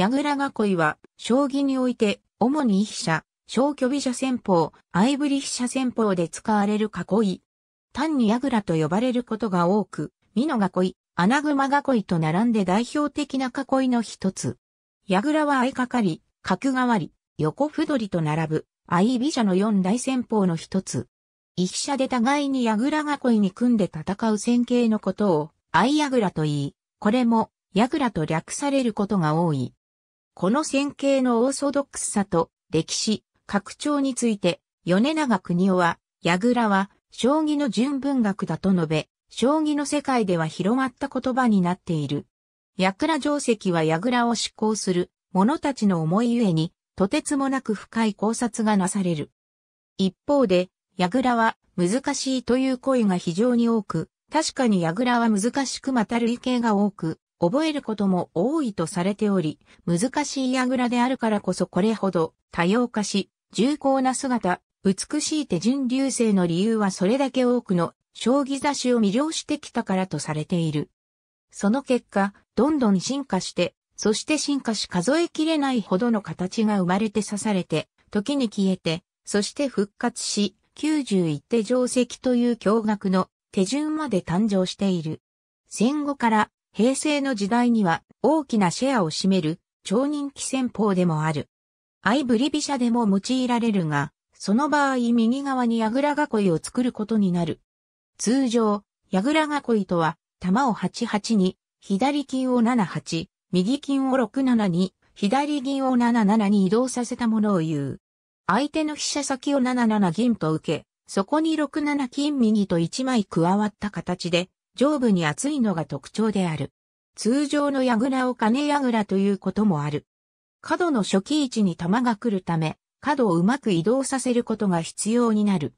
矢倉囲いは、将棋において、主に飛車、小距離車戦法、アイブリ飛車戦法で使われる囲い。単に矢倉と呼ばれることが多く、美濃囲い、穴熊囲いと並んで代表的な囲いの一つ。矢倉は相掛かり、角代わり、横歩取りと並ぶ、相飛車の四大戦法の一つ。一飛車で互いに矢倉囲いに組んで戦う戦型のことを、相矢倉と言い、これも、矢倉と略されることが多い。この線形のオーソドックスさと歴史、拡張について、米長国夫は、矢倉は、将棋の純文学だと述べ、将棋の世界では広まった言葉になっている。矢倉定石は矢倉を執行する者たちの思いゆえに、とてつもなく深い考察がなされる。一方で、矢倉は難しいという声が非常に多く、確かに矢倉は難しくまた意見が多く、覚えることも多いとされており、難しい矢倉であるからこそこれほど多様化し、重厚な姿、美しい手順流星の理由はそれだけ多くの将棋雑誌を魅了してきたからとされている。その結果、どんどん進化して、そして進化し数えきれないほどの形が生まれて刺されて、時に消えて、そして復活し、91手定石という驚愕の手順まで誕生している。戦後から平成の時代には大きなシェアを占める超人気戦法でもある。相振り飛車でも用いられるが、その場合右側にラ囲いを作ることになる。通常、ラ囲いとは、玉を88に、左金を78、右金を67に、左銀を77に移動させたものを言う。相手の飛車先を77銀と受け、そこに67金右と1枚加わった形で、上部に厚いのが特徴である。通常の倉を金倉ということもある。角の初期位置に玉が来るため、角をうまく移動させることが必要になる。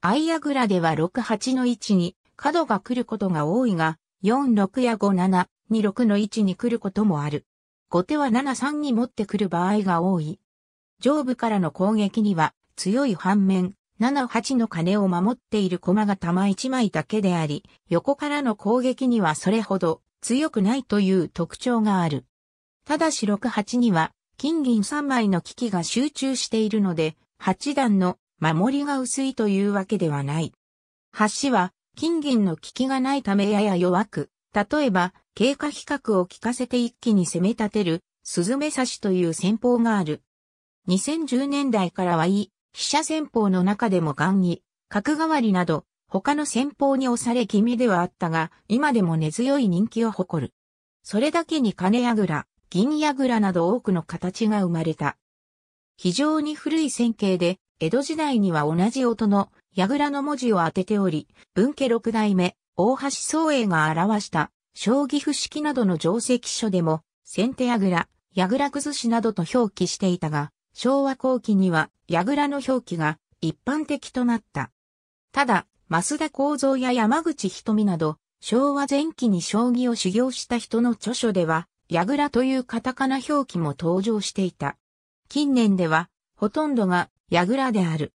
相倉では6、8の位置に角が来ることが多いが、4、6や5、7、2、6の位置に来ることもある。後手は7、3に持ってくる場合が多い。上部からの攻撃には強い反面、7、8の鐘を守っている駒が玉1枚だけであり、横からの攻撃にはそれほど強くないという特徴がある。ただし6、8には、金銀3枚の機が集中しているので、8段の守りが薄いというわけではない。橋は、金銀の機がないためやや弱く、例えば、経過比較を効かせて一気に攻め立てる、スズメ刺しという戦法がある。2010年代からはいい。飛車戦法の中でも雁木、角換わりなど、他の戦法に押され気味ではあったが、今でも根強い人気を誇る。それだけに金矢倉、銀矢倉など多くの形が生まれた。非常に古い線形で、江戸時代には同じ音の矢倉の文字を当てており、文家六代目、大橋宗栄が表した、将棋不式などの定石書でも、先手矢倉、矢倉崩しなどと表記していたが、昭和後期には、矢倉の表記が一般的となった。ただ、増田幸三や山口瞳など、昭和前期に将棋を修行した人の著書では、矢倉というカタカナ表記も登場していた。近年では、ほとんどが矢倉である。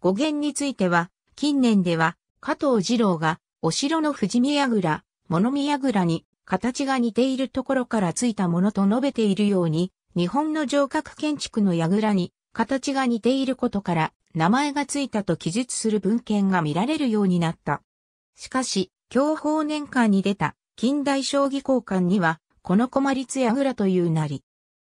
語源については、近年では、加藤二郎が、お城の富士見倉、物見倉に、形が似ているところからついたものと述べているように、日本の城郭建築の櫓に形が似ていることから名前がついたと記述する文献が見られるようになった。しかし、享保年間に出た近代将棋交換には、この小立櫓というなり、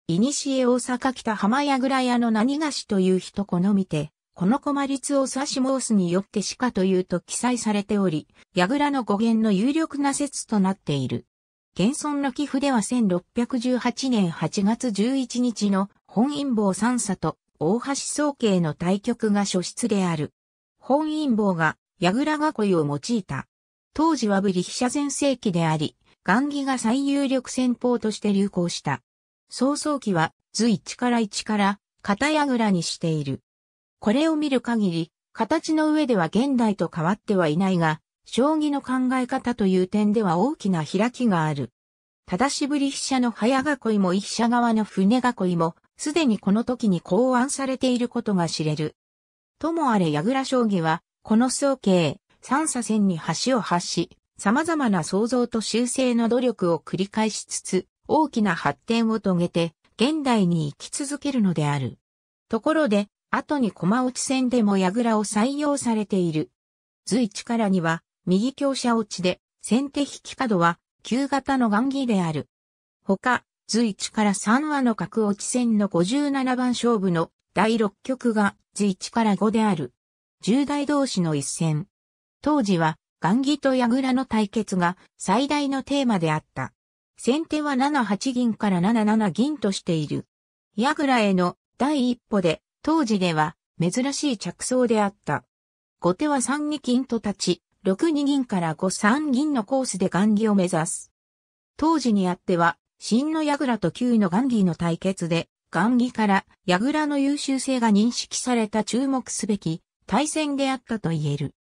いにしえ大阪北浜櫓屋の何菓子という人好みて、この小立を指し申すによってしかというと記載されており、櫓の語源の有力な説となっている。現存の寄付では1618年8月11日の本因坊三佐と大橋宗慶の対局が初出である。本因坊が倉囲いを用いた。当時はブリ飛車全盛期であり、雁木が最有力戦法として流行した。早々期は図1から1から型倉にしている。これを見る限り、形の上では現代と変わってはいないが、将棋の考え方という点では大きな開きがある。ただしぶり飛車の早囲いも飛車側の船囲いも、すでにこの時に考案されていることが知れる。ともあれ矢倉将棋は、この総計、三左線に橋を発し、様々な創造と修正の努力を繰り返しつつ、大きな発展を遂げて、現代に生き続けるのである。ところで、後に駒落ち戦でも矢倉を採用されている。随一からには、右強者落ちで、先手引き角は、旧型の雁木である。他、図1から3話の角落ち戦の57番勝負の第6局が図1から5である。十大同士の一戦。当時は、雁木と矢倉の対決が最大のテーマであった。先手は7八銀から7七銀としている。矢倉への第一歩で、当時では珍しい着想であった。後手は3二金と立ち、6二銀から5三銀のコースで雁木を目指す。当時にあっては、新の矢倉と旧の雁木の対決で、雁木から矢倉の優秀性が認識された注目すべき対戦であったと言える。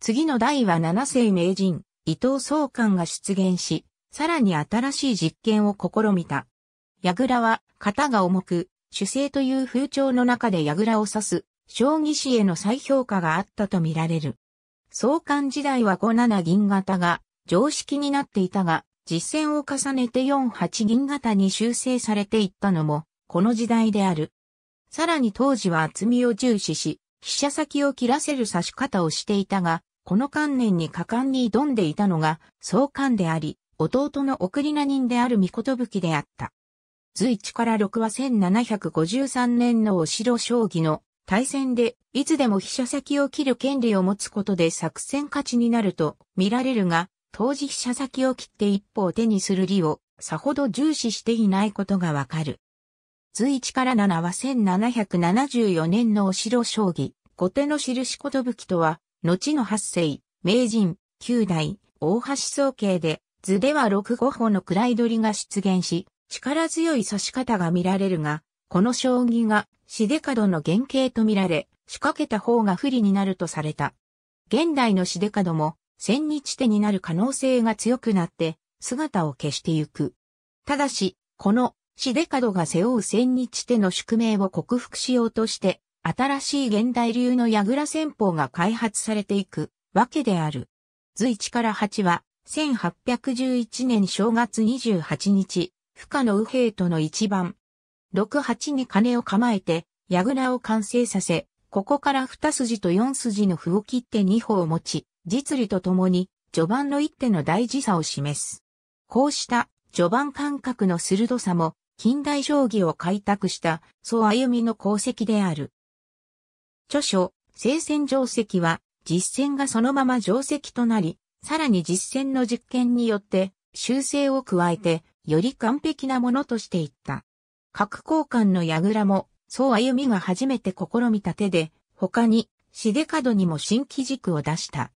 次の代は七世名人、伊藤総監が出現し、さらに新しい実験を試みた。矢倉は、型が重く、主勢という風潮の中で矢倉を指す、将棋士への再評価があったとみられる。創刊時代は5七銀型が常識になっていたが、実践を重ねて4八銀型に修正されていったのも、この時代である。さらに当時は厚みを重視し、飛車先を切らせる指し方をしていたが、この観念に果敢に挑んでいたのが、創刊であり、弟の送り名人である御器であった。随一から六は1753年のお城将棋の対戦で、いつでも飛車先を切る権利を持つことで作戦勝ちになると見られるが、当時飛車先を切って一方手にする利を、さほど重視していないことがわかる。図1から7は1774年のお城将棋、後手の印ことぶきとは、後の八世、名人、九代、大橋総計で、図では6五歩の位取りが出現し、力強い指し方が見られるが、この将棋がシデカドの原型とみられ、仕掛けた方が不利になるとされた。現代のシデカドも、千日手になる可能性が強くなって、姿を消してゆく。ただし、この、シデカドが背負う千日手の宿命を克服しようとして、新しい現代流の矢倉戦法が開発されていくわけである。図1から8は、1811年正月28日、深野右兵との一番、68に金を構えて、矢倉を完成させ、ここから二筋と四筋の歩を切って二歩を持ち、実利とともに、序盤の一手の大事さを示す。こうした序盤感覚の鋭さも、近代将棋を開拓したそう歩みの功績である。著書、聖戦定石は、実践がそのまま定石となり、さらに実践の実験によって修正を加えて、より完璧なものとしていった。核交換の倉も、そう歩みが初めて試みた手で、他に、シデカドにも新機軸を出した。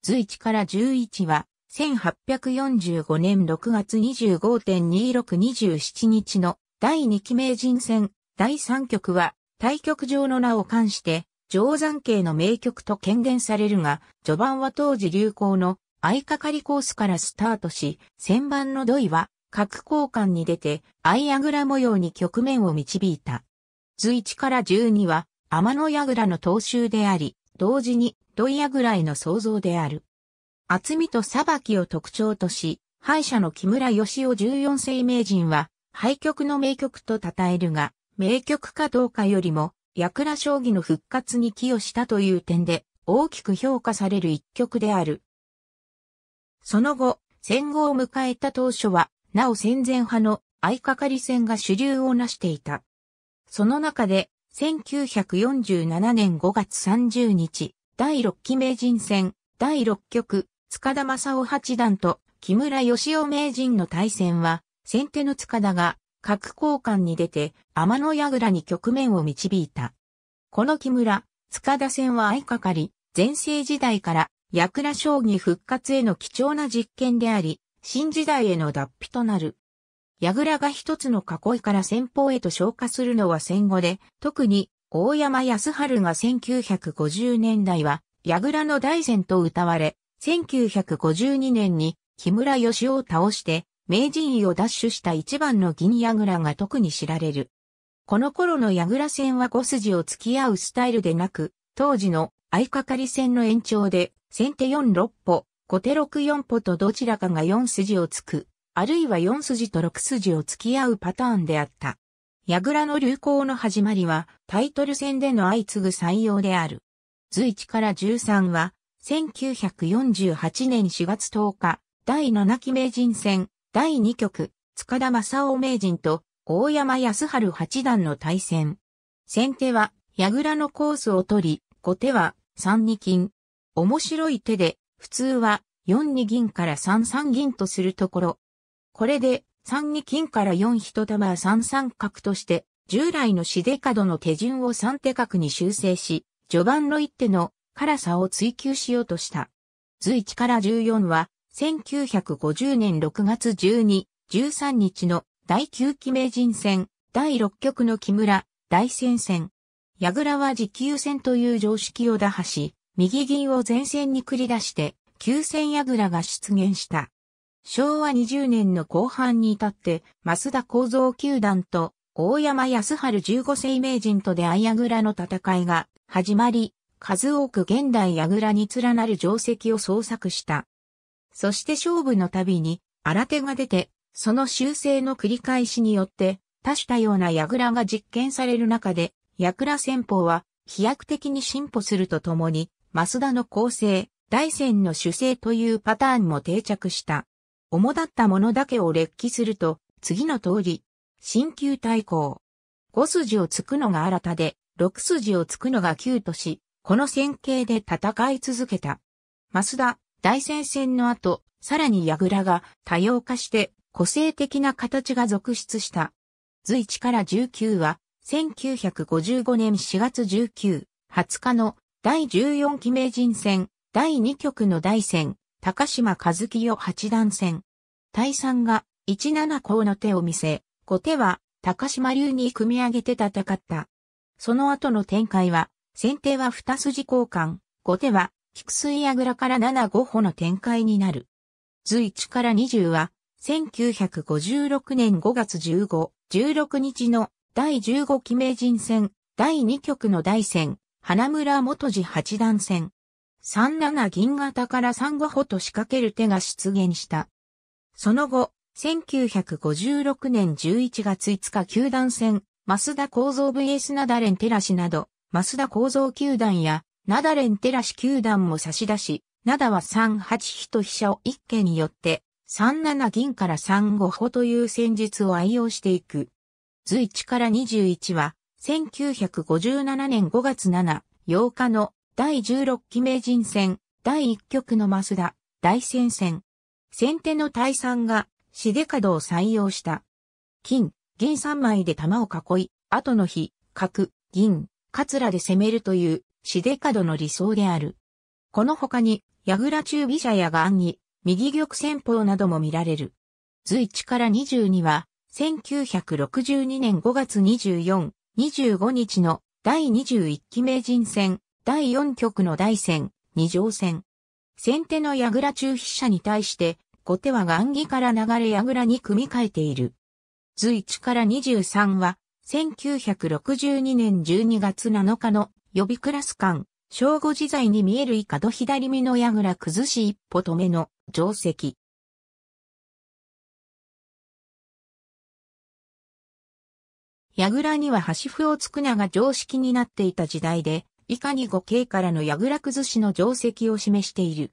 図1から11は、1845年6月25.2627日の第2期名人戦第3局は対局場の名を冠して定山系の名局と権限されるが序盤は当時流行の相掛かりコースからスタートし先番の土井は角交換に出て、アイアグラ模様に局面を導いた。図1から12は、天の櫓の踏襲であり、同時に土井櫓への創造である。厚みと裁きを特徴とし、敗者の木村義雄14世名人は、敗局の名曲と称えるが、名曲かどうかよりも、矢倉将棋の復活に寄与したという点で、大きく評価される一曲である。その後、戦後を迎えた当初は、なお戦前派の相掛かり戦が主流をなしていた。その中で、1947年5月30日、第6期名人戦、第6局、塚田正夫八段と木村義雄名人の対戦は、先手の塚田が、角交換に出て、天の櫓に局面を導いた。この木村、塚田戦は相掛かり、前世時代から、矢倉将棋復活への貴重な実験であり、新時代への脱皮となる。矢倉が一つの囲いから先方へと昇華するのは戦後で、特に大山康春が1950年代は、矢倉の大戦と歌われ、1952年に木村義雄を倒して、名人位を奪取した一番の銀倉が特に知られる。この頃の矢倉戦は5筋を付き合うスタイルでなく、当時の相掛かり戦の延長で、先手4、6歩、後手六四歩とどちらかが四筋を突く、あるいは四筋と六筋を突き合うパターンであった。矢倉の流行の始まりはタイトル戦での相次ぐ採用である。図1から13は、1948年4月10日、第7期名人戦、第2局、塚田正夫名人と大山康春八段の対戦。先手は、矢倉のコースを取り、後手は、三二金。面白い手で、普通は4二銀から3三銀とするところ。これで3二金から4一玉3三角として従来のしで角の手順を3手角に修正し、序盤の一手の辛さを追求しようとした。図1から14は1950年6月12、13日の第9期名人戦、第6局の木村、大戦線。矢倉は持久戦という常識を打破し、右銀を前線に繰り出して、急戦倉が出現した。昭和20年の後半に至って、増田構造球団と大山康春15世名人とで矢倉の戦いが始まり、数多く現代矢倉に連なる定石を創作した。そして勝負の度に新手が出て、その修正の繰り返しによって、多種多様な矢倉が実験される中で、矢倉戦法は飛躍的に進歩するとともに、マスダの構成、大戦の主勢というパターンも定着した。主だったものだけを列記すると、次の通り、新旧対抗。5筋をつくのが新たで、6筋をつくのが旧とし、この戦型で戦い続けた。増田、大戦線の後、さらに矢倉が多様化して個性的な形が続出した。図1から19は、1955年4月19、20日の第14期名人戦、第2局の大戦、高島和樹を八段戦。対3が1七項の手を見せ、後手は高島流に組み上げて戦った。その後の展開は、先手は二筋交換、後手は菊水矢倉から7五歩の展開になる。図1から20は、1956年5月15、16日の第15期名人戦、第2局の大戦、花村元次八段戦。三七銀型から三五歩と仕掛ける手が出現した。その後、1956年11月5日球団戦、増田構造 VS ナダレンテラシなど、増田構造球団や、ナダレンテラシ球団も差し出し、ナダは三八飛と飛車を一家によって、三七銀から三五歩という戦術を愛用していく。図一から二十一は、1957年5月7、8日の第16期名人戦、第1局の増田、大戦戦。先手の大三が、シデカドを採用した。金、銀3枚で玉を囲い、後の日、角、銀、カツラで攻めるという、シデカドの理想である。この他に、矢倉中飛車やがんに、右玉戦法なども見られる。図1から22は、1962年5月24、25日の第21期名人戦、第4局の大戦、二条戦。先手の矢倉中飛車に対して、後手は雁木から流れ矢倉に組み替えている。図1から23は、1962年12月7日の予備クラス間、正午時在に見える以下度左身の矢倉崩し一歩止めの定石。倉には端歩をつくなが常識になっていた時代で、以下に五 k からの倉崩しの定石を示している。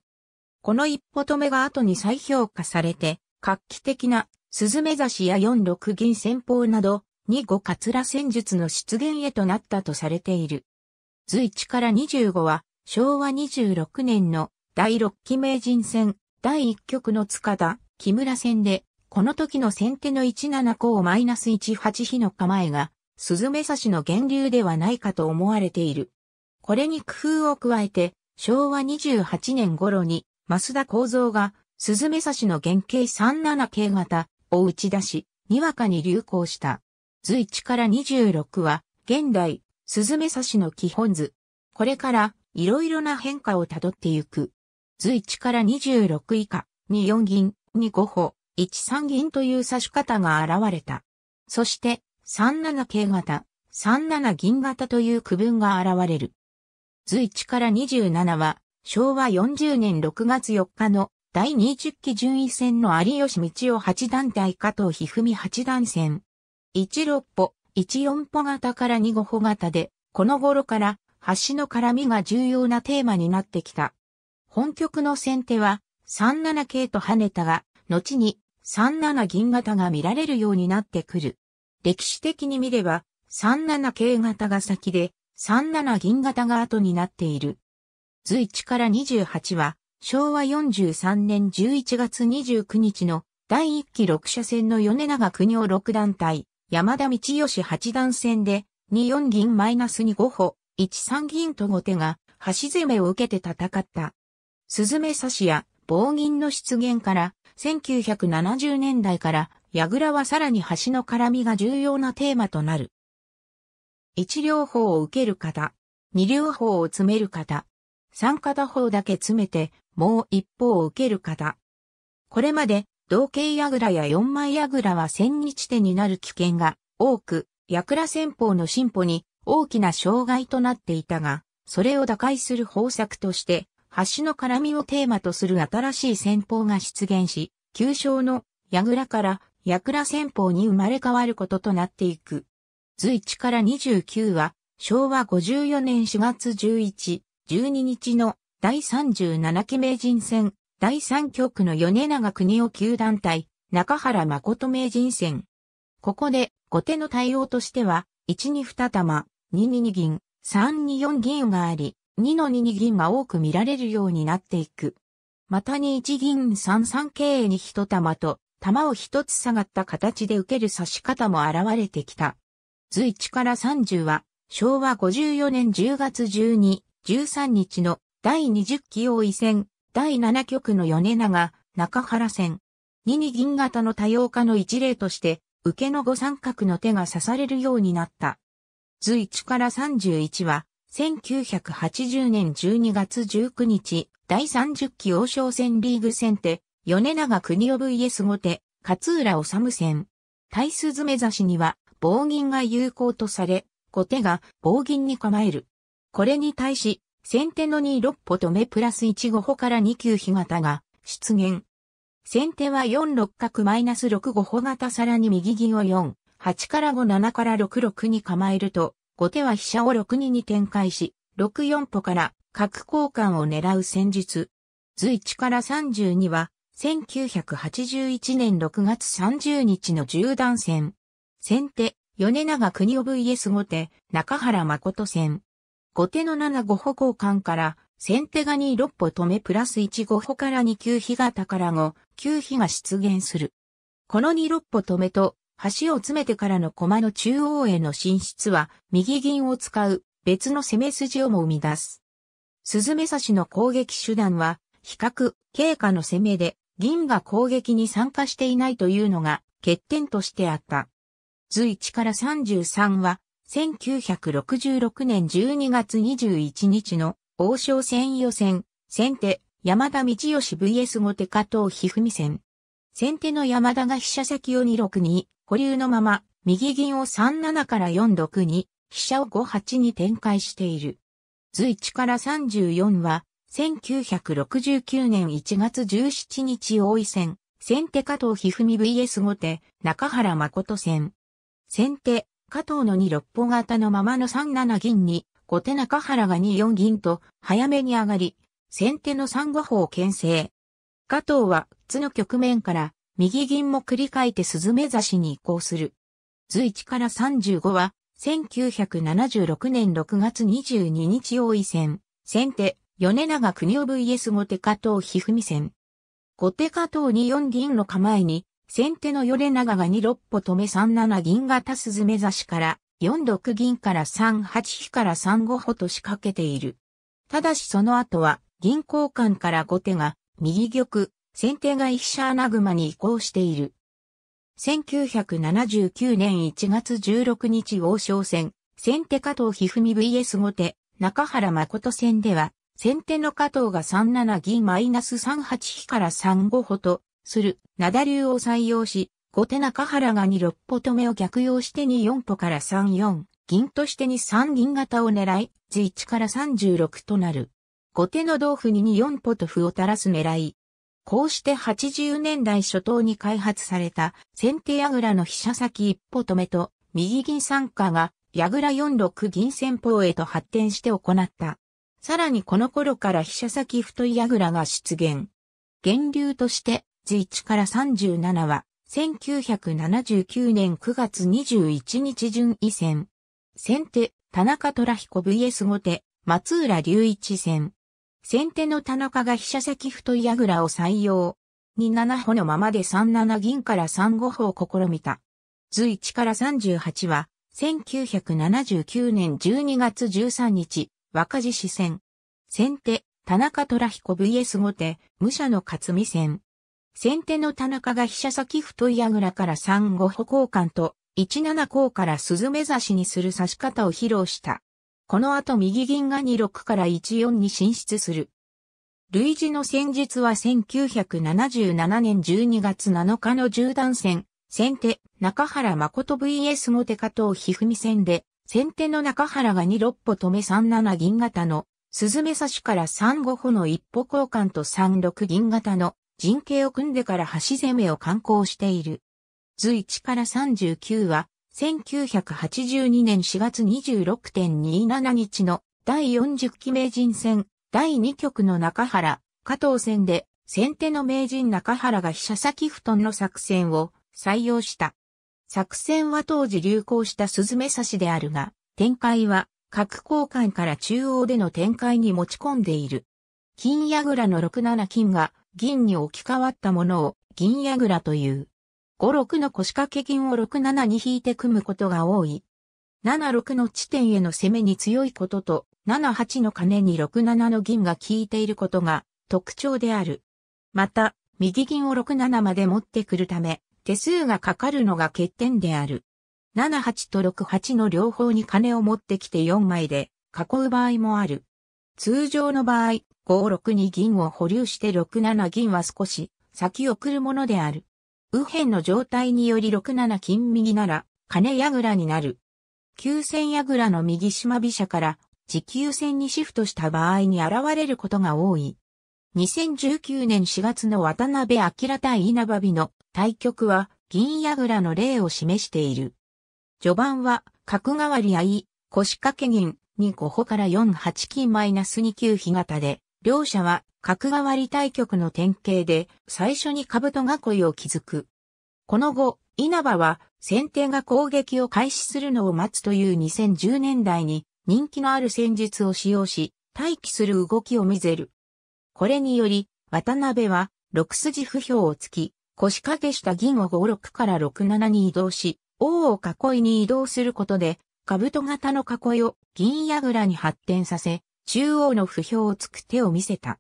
この一歩止めが後に再評価されて、画期的な、鈴目指しや四六銀戦法など、二五カツラ戦術の出現へとなったとされている。図一から二十五は、昭和二十六年の第六期名人戦、第一局の塚田、木村戦で、この時の先手の17項をマイナス18比の構えが、鈴目差しの源流ではないかと思われている。これに工夫を加えて、昭和28年頃に、増田構造が、鈴目差しの原型37系型を打ち出し、にわかに流行した。図1から26は、現代、鈴目差しの基本図。これから、いろいろな変化をたどってゆく。図1から26以下、に4銀、に5歩、1三銀という指し方が現れた。そして、3七桂型、3七銀型という区分が現れる。図1から27は、昭和40年6月4日の第20期順位戦の有吉道夫八段対加藤一二三八段戦。1六歩、1四歩型から2五歩型で、この頃から橋の絡みが重要なテーマになってきた。本局の先手は、3七桂と跳ねたが、後に3七銀型が見られるようになってくる。歴史的に見れば、3七系型が先で、3七銀型が後になっている。図1から28は、昭和43年11月29日の第1期六車線の米長国を六団体、山田道義八段線で、24銀マイナス2 5歩、13銀と後手が、橋攻めを受けて戦った。スズメ刺しや棒銀の出現から、1970年代から、矢倉はさらに橋の絡みが重要なテーマとなる。一両方を受ける方、二両方を詰める方、三片方だけ詰めて、もう一方を受ける方。これまで、同型矢倉や四枚矢倉は千日手になる危険が多く、矢倉戦法の進歩に大きな障害となっていたが、それを打開する方策として、橋の絡みをテーマとする新しい戦法が出現し、旧称の矢倉から矢倉戦法に生まれ変わることとなっていく。図1から29は、昭和54年4月11、12日の第37期名人戦、第3局の米長国を旧団体、中原誠名人戦。ここで、後手の対応としては、1に二玉、2に銀、3に四銀があり、2の2に銀が多く見られるようになっていく。また2 1銀3三桂に1玉と、玉を1つ下がった形で受ける指し方も現れてきた。図1から30は、昭和54年10月12、13日の第20期王位戦、第7局の米長、中原戦。2に銀型の多様化の一例として、受けの五三角の手が刺されるようになった。図1から31は、1980年12月19日、第30期王将戦リーグ戦手、米長国を VS 後手、勝浦治戦。対数詰め差しには、棒銀が有効とされ、後手が棒銀に構える。これに対し、先手の2六歩止めプラス1五歩から2九飛型が出現。先手は4六角マイナス6五歩型さらに右銀を4、8から5、7から6、6に構えると、後手は飛車を6二に展開し、6四歩から角交換を狙う戦術。図1から32は、1981年6月30日の十段戦。先手、米長国夫 VS 後手、中原誠戦。後手の7五歩交換から、先手が2六歩止めプラス1五歩から2九飛型から5、9飛が出現する。この2 6歩止めと、橋を詰めてからの駒の中央への進出は、右銀を使う別の攻め筋をも生み出す。鈴目差しの攻撃手段は、比較、経過の攻めで、銀が攻撃に参加していないというのが欠点としてあった。図1から33は、1966年12月21日の王将戦予選、先手、山田道義 VS 後手加藤一二三戦。先手の山田が飛車先を2 6に、保留のまま、右銀を37から46に、飛車を58に展開している。図1から34は、1969年1月17日大井戦、先手加藤一二三 VS 後手、中原誠戦。先手、加藤の2六歩型のままの3七銀に、後手中原が2四銀と、早めに上がり、先手の3五歩を牽制。加藤は、津の局面から、右銀も繰り返ってスズメザしに移行する。図1から35は、1976年6月22日王位戦、先手、米長国夫 VS 後手加藤一二三戦。後手加藤に4銀の構えに、先手の米長が2六歩止め3七銀型鈴目指しから、4六銀から3八飛から3五歩と仕掛けている。ただしその後は、銀交換から後手が、右玉、選定がイフシナグマに移行している。1979年1月16日王将戦、先手加藤一二三 VS 後手、中原誠戦では、先手の加藤が3七銀マイナス3八比から3五歩と、する、灘流を採用し、後手中原が2六歩止めを逆用して2四歩から3四、銀として2三銀型を狙い、図1から36となる。後手の同歩に2四歩と歩を垂らす狙い。こうして80年代初頭に開発された先手櫓の飛車先一歩止めと右銀参加が櫓4六銀戦法へと発展して行った。さらにこの頃から飛車先太い櫓が出現。源流として図1から37は1979年9月21日順位戦。先手、田中虎彦 VS 後手、松浦隆一戦。先手の田中が飛車先太い矢倉を採用。27歩のままで37銀から35歩を試みた。図一から38は、1979年12月13日、若獅子戦。先手、田中虎彦 VS 後手、武者の勝美戦。先手の田中が飛車先太い矢倉から35歩交換と、17甲から鈴目指しにする指し方を披露した。この後右銀が26から14に進出する。類似の戦術は1977年12月7日の十段戦、先手、中原誠 vs モテ加藤一二三戦で、先手の中原が26歩止め37銀型の、スズメ刺しから3五歩の一歩交換と36銀型の陣形を組んでから端攻めを観光している。図1から39は1982年4月26.27日の第40期名人戦第2局の中原、加藤戦で先手の名人中原が飛車先布団の作戦を採用した。作戦は当時流行したスズメ刺しであるが、展開は角交換から中央での展開に持ち込んでいる。金矢倉の6七金が銀に置き換わったものを銀矢倉という。5、6の腰掛け銀を6、7に引いて組むことが多い。7、6の地点への攻めに強いことと、7、8の金に6、7の銀が効いていることが特徴である。また、右銀を6、7まで持ってくるため、手数がかかるのが欠点である。7、8と6、8の両方に金を持ってきて4枚で囲う場合もある。通常の場合、5、6に銀を保留して6、7銀は少し先送るものである。右辺の状態により6七金右なら、金倉になる。急戦倉の右島飛車から持久戦にシフトした場合に現れることが多い。2019年4月の渡辺明対稲葉美の対局は銀倉の例を示している。序盤は角換わり合い、腰掛け銀に、五歩から4八金マイナス2九日型で両者は角換わり対局の典型で最初に兜囲いを築く。この後、稲葉は先手が攻撃を開始するのを待つという2010年代に人気のある戦術を使用し、待機する動きを見せる。これにより、渡辺は6筋不評をつき、腰掛けした銀を5、6から6、7に移動し、王を囲いに移動することで、兜型の囲いを銀矢倉に発展させ、中央の不評をつく手を見せた。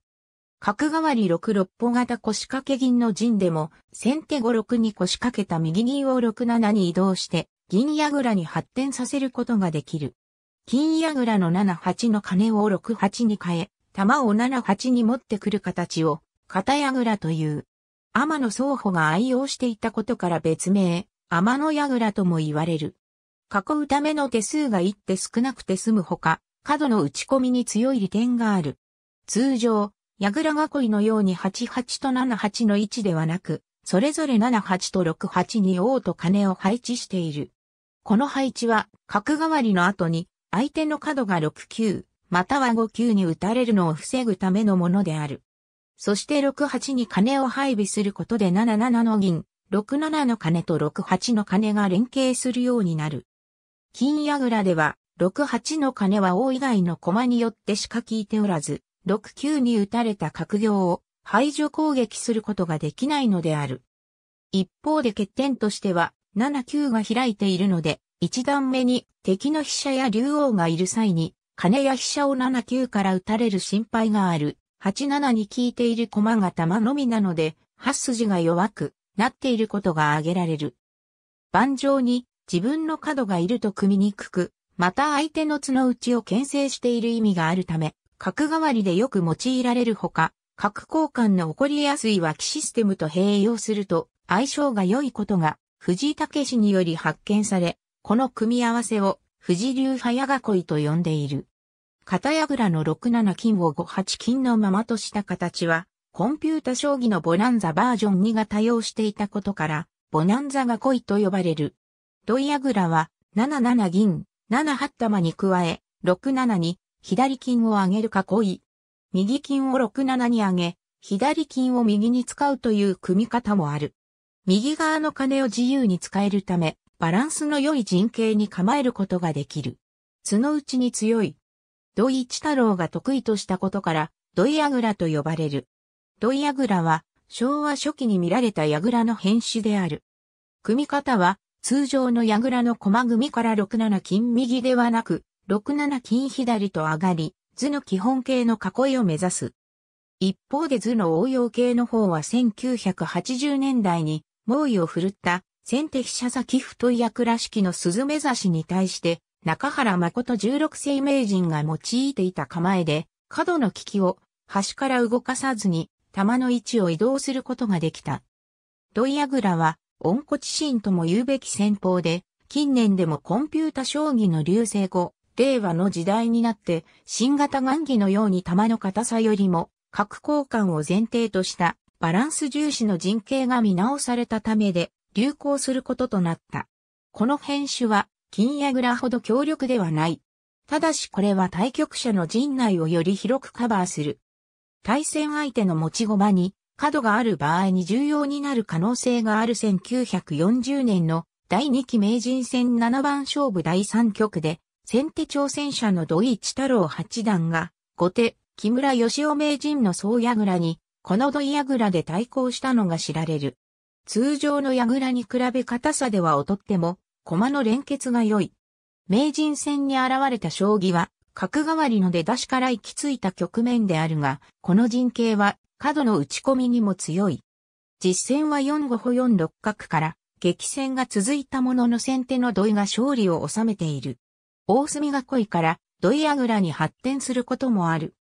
角換わり6六歩型腰掛け銀の陣でも、先手5六に腰掛けた右銀を6七に移動して、銀矢倉に発展させることができる。金矢倉の7八の金を6八に変え、玉を7八に持ってくる形を、片矢倉という。天野双方が愛用していたことから別名、天野矢倉とも言われる。囲うための手数が一手少なくて済むほか、角の打ち込みに強い利点がある。通常、矢倉囲いのように88と78の位置ではなく、それぞれ78と68に王と金を配置している。この配置は、角代わりの後に、相手の角が6 9または5 9に打たれるのを防ぐためのものである。そして68に金を配備することで77の銀、67の金と68の金が連携するようになる。金矢倉では、6-8の鐘は王以外の駒によってしか効いておらず、6-9に打たれた角行を排除攻撃することができないのである。一方で欠点としては、7-9が開いているので、一段目に敵の飛車や竜王がいる際に、金や飛車を7-9から打たれる心配がある。8-7に効いている駒が玉のみなので、8筋が弱くなっていることが挙げられる。盤上に自分の角がいると組みにくく、また相手の角打ちを牽制している意味があるため、角代わりでよく用いられるほか、角交換の起こりやすい脇システムと併用すると相性が良いことが藤井武により発見され、この組み合わせを藤流早囲いと呼んでいる。片矢倉の6七金を5八金のままとした形は、コンピュータ将棋のボナンザバージョン2が多用していたことから、ボナンザ囲いと呼ばれる。土井矢倉は、7七銀、7八玉に加え、6七に左金を上げる囲い。右金を6七に上げ、左金を右に使うという組み方もある。右側の金を自由に使えるため、バランスの良い陣形に構えることができる。角打ちに強い。土井一太郎が得意としたことから、土井櫓と呼ばれる。土井櫓は、昭和初期に見られた櫓の変種である。組み方は、通常の櫓の駒組から6七金右ではなく、6七金左と上がり、図の基本形の囲いを目指す。一方で図の応用形の方は1980年代に猛威を振るった先手飛車先太い役らしきの鈴目指しに対して中原誠16世名人が用いていた構えで角の利きを端から動かさずに玉の位置を移動することができた。土井櫓は温故知新とも言うべき戦法で、近年でもコンピュータ将棋の流星後、令和の時代になって、新型雁木のように球の硬さよりも、角交換を前提としたバランス重視の陣形が見直されたためで、流行することとなった。この変種は、金やグラほど強力ではない。ただしこれは対局者の陣内をより広くカバーする。対戦相手の持ち駒に角がある場合に重要になる可能性がある1940年の第2期名人戦7番勝負第3局で、先手挑戦者の土井一太郎八段が、後手、木村義雄名人の総矢倉に、この土井矢倉で対抗したのが知られる。通常の矢倉に比べ硬さでは劣っても、駒の連結が良い。名人戦に現れた将棋は、角換わりの出だしから行き着いた局面であるが、この陣形は角の打ち込みにも強い。実戦は4五歩4六角から激戦が続いたものの先手の土井が勝利を収めている。大隅囲いから土井あぐらに発展することもある。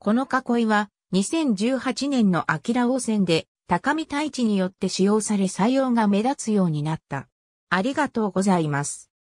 この囲いは2018年のアキラ戦で高見太一によって使用され採用が目立つようになった。ありがとうございます。